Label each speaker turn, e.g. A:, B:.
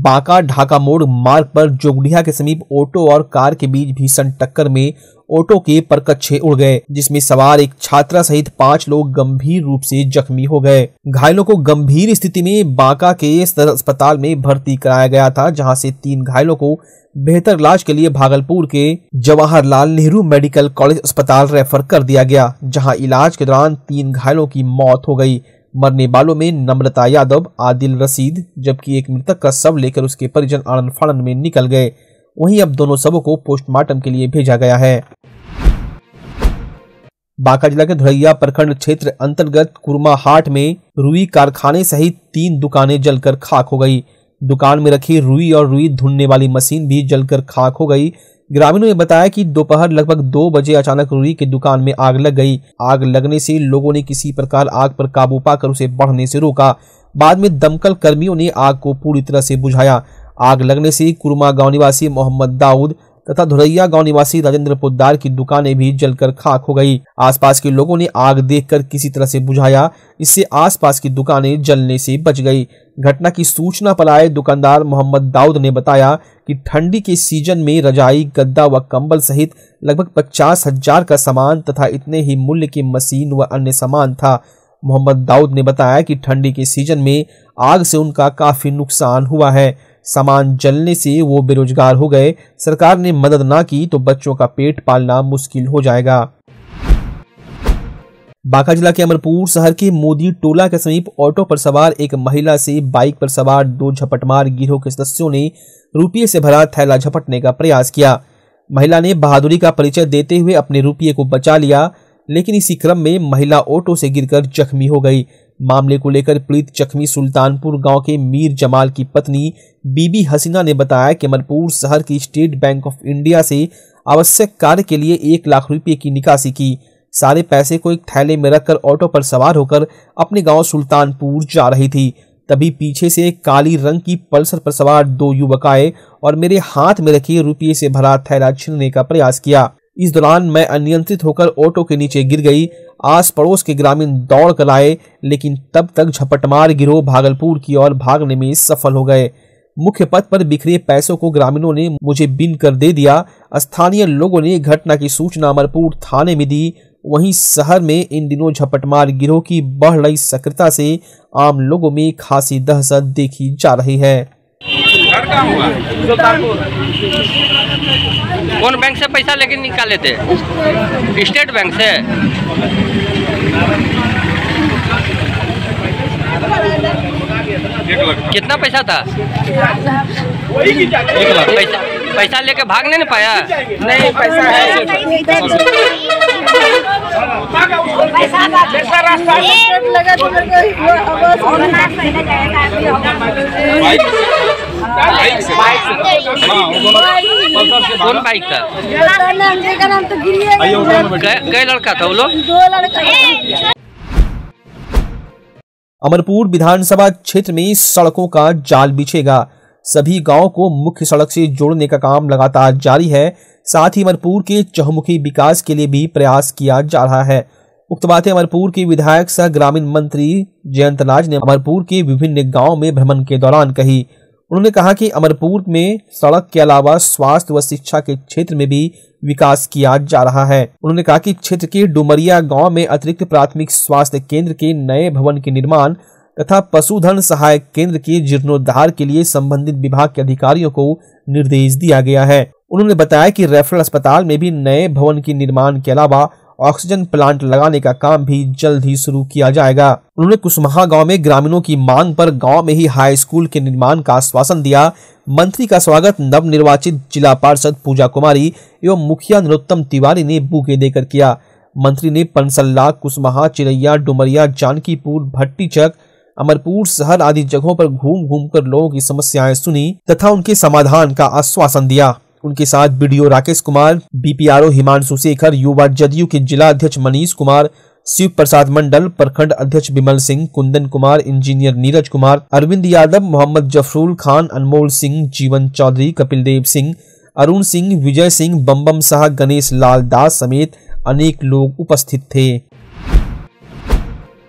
A: बांका ढाका मोड़ मार्ग पर जोगडिया के समीप ऑटो और कार के बीच भीषण टक्कर में ऑटो के परकच्छे उड़ गए जिसमें सवार एक छात्रा सहित पांच लोग गंभीर रूप से जख्मी हो गए घायलों को गंभीर स्थिति में बांका के सदर अस्पताल में भर्ती कराया गया था जहां से तीन घायलों को बेहतर इलाज के लिए भागलपुर के जवाहरलाल नेहरू मेडिकल कॉलेज अस्पताल रेफर कर दिया गया जहां इलाज के दौरान तीन घायलों की मौत हो गई मरने वालों में नम्रता यादव आदिल रसीद जबकि एक मृतक का शव लेकर उसके परिजन आनंद फाड़न में निकल गए वहीं अब दोनों शवों को पोस्टमार्टम के लिए भेजा गया है बांका जिला के धुरैया प्रखंड क्षेत्र अंतर्गत कुरमा हाट में रूई कारखाने सहित तीन दुकानें जलकर खाक हो गई दुकान में रखी रुई और रुई धुनने वाली मशीन भी जलकर खाक हो गई ग्रामीणों ने बताया कि दोपहर लगभग दो बजे अचानक रुई की दुकान में आग लग गई आग लगने से लोगों ने किसी प्रकार आग पर काबू पाकर उसे बढ़ने से रोका बाद में दमकल कर्मियों ने आग को पूरी तरह से बुझाया आग लगने से कुरमा गांव निवासी मोहम्मद दाऊद तथा धुरैया गांव निवासी राजेंद्र पोदार की दुकानें भी जलकर खाक हो गई आसपास के लोगों ने आग देखकर किसी तरह से बुझाया इससे आसपास की दुकानें जलने से बच गई घटना की सूचना पर आए दुकानदार मोहम्मद दाऊद ने बताया कि ठंडी के सीजन में रजाई गद्दा व कंबल सहित लगभग पचास हजार का सामान तथा इतने ही मूल्य की मशीन व अन्य सामान था मोहम्मद दाऊद ने बताया कि ठंडी के सीजन में आग से उनका काफ़ी नुकसान हुआ है सामान जलने से वो बेरोजगार हो गए सरकार ने मदद ना की तो बच्चों का पेट पालना मुश्किल हो जाएगा बांका जिला के अमरपुर शहर के मोदी टोला के समीप ऑटो पर सवार एक महिला से बाइक पर सवार दो झपटमार गिरोह के सदस्यों ने रुपये से भरा थैला झपटने का प्रयास किया महिला ने बहादुरी का परिचय देते हुए अपने रुपये को बचा लिया लेकिन इसी क्रम में महिला ऑटो से गिरकर जख्मी हो गई मामले को लेकर पीड़ित जख्मी सुल्तानपुर गांव के मीर जमाल की पत्नी बीबी हसीना ने बताया कि मनपुर शहर की स्टेट बैंक ऑफ इंडिया से आवश्यक कार्य के लिए एक लाख रुपए की निकासी की सारे पैसे को एक थैले में रखकर ऑटो पर सवार होकर अपने गांव सुल्तानपुर जा रही थी तभी पीछे से काली रंग की पल्सर पर सवार दो युवक आए और मेरे हाथ में रखे रुपये से भरा थैला छीनने का प्रयास किया इस दौरान मैं अनियंत्रित होकर ऑटो के नीचे गिर गई आस पड़ोस के ग्रामीण दौड़ कर आए लेकिन तब तक झपटमार गिरोह भागलपुर की ओर भागने में सफल हो गए मुख्य पथ पर बिखरे पैसों को ग्रामीणों ने मुझे बिन कर दे दिया स्थानीय लोगों ने घटना की सूचना अमरपुर थाने में दी वहीं शहर में इन दिनों झपटमार गिरोह की बढ़ रही सक्रियता से आम लोगों में खासी दहशत देखी जा रही है हुआ सुल्तानपुर कौन बैंक से पैसा लेके निकाले थे स्टेट बैंक से कितना पैसा था एक लाख पैसा पैसा लेके भाग नहीं ना पाया नहीं पैसा है रास्ता कौन बाइक था कई लड़का था वो लोग अमरपुर विधानसभा क्षेत्र में सड़कों का जाल बिछेगा सभी गांव को मुख्य सड़क से जोड़ने का काम लगातार जारी है साथ ही अमरपुर के चहुमुखी विकास के लिए भी प्रयास किया जा रहा है उक्त बातें अमरपुर के विधायक सह ग्रामीण मंत्री जयंत राज ने अमरपुर के विभिन्न गाँव में भ्रमण के दौरान कही उन्होंने कहा कि अमरपुर में सड़क के अलावा स्वास्थ्य व शिक्षा के क्षेत्र में भी विकास किया जा रहा है उन्होंने कहा कि क्षेत्र के डुमरिया गांव में अतिरिक्त प्राथमिक स्वास्थ्य केंद्र के नए भवन के निर्माण तथा पशुधन सहायक केंद्र के जीर्णोद्धार के लिए संबंधित विभाग के अधिकारियों को निर्देश दिया गया है उन्होंने बताया कि रेफरल अस्पताल में भी नए भवन के निर्माण के अलावा ऑक्सीजन प्लांट लगाने का काम भी जल्द ही शुरू किया जाएगा उन्होंने कुसमहा गांव में ग्रामीणों की मांग पर गांव में ही हाई स्कूल के निर्माण का आश्वासन दिया मंत्री का स्वागत नव निर्वाचित जिला पार्षद पूजा कुमारी एवं मुखिया नरोत्तम तिवारी ने बूके देकर किया मंत्री ने पंसल्ला कुसमहा चिरैया डुमरिया जानकीपुर भट्टीचक अमरपुर शहर आदि जगहों पर घूम घूम कर लोगों की समस्याएं सुनी तथा उनके समाधान का आश्वासन दिया उनके साथ बीडीओ राकेश कुमार बीपीआरओ हिमांशु शेखर युवा जदयू के जिला अध्यक्ष मनीष कुमार शिव प्रसाद मंडल प्रखंड अध्यक्ष बिमल सिंह कुंदन कुमार इंजीनियर नीरज कुमार अरविंद यादव मोहम्मद जफरूल खान अनमोल सिंह जीवन चौधरी कपिल देव सिंह अरुण सिंह विजय सिंह बम्बम शाह गणेश लाल दास समेत अनेक लोग उपस्थित थे